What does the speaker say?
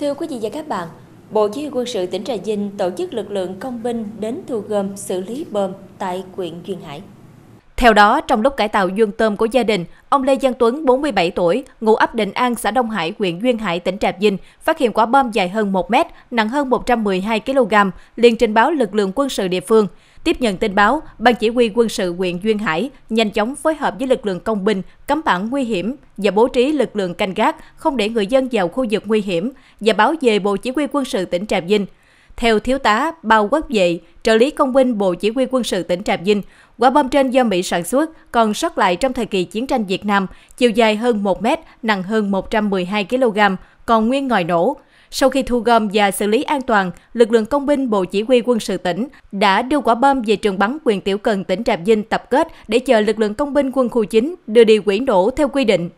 Thưa quý vị và các bạn, Bộ Chỉ huy quân sự tỉnh Trà Vinh tổ chức lực lượng công binh đến thu gom xử lý bơm tại huyện Duyên Hải. Theo đó, trong lúc cải tạo dương tôm của gia đình, ông Lê Giang Tuấn, 47 tuổi, ngụ ấp Định An, xã Đông Hải, huyện Duyên Hải, tỉnh Trà Vinh, phát hiện quả bom dài hơn 1 mét, nặng hơn 112 kg, liền trình báo lực lượng quân sự địa phương. Tiếp nhận tin báo, Ban Chỉ huy quân sự huyện Duyên Hải nhanh chóng phối hợp với lực lượng công binh cấm bản nguy hiểm và bố trí lực lượng canh gác không để người dân vào khu vực nguy hiểm và báo về Bộ Chỉ huy quân sự tỉnh Trà Vinh. Theo Thiếu tá Bao Quốc Vệ, trợ lý công binh Bộ Chỉ huy quân sự tỉnh Trà Vinh, quả bom trên do Mỹ sản xuất còn sót lại trong thời kỳ chiến tranh Việt Nam, chiều dài hơn 1 mét, nặng hơn 112 kg, còn nguyên ngòi nổ. Sau khi thu gom và xử lý an toàn, lực lượng công binh Bộ Chỉ huy quân sự tỉnh đã đưa quả bom về trường bắn quyền tiểu cần tỉnh Trà Vinh tập kết để chờ lực lượng công binh quân khu 9 đưa đi quyển đổ theo quy định.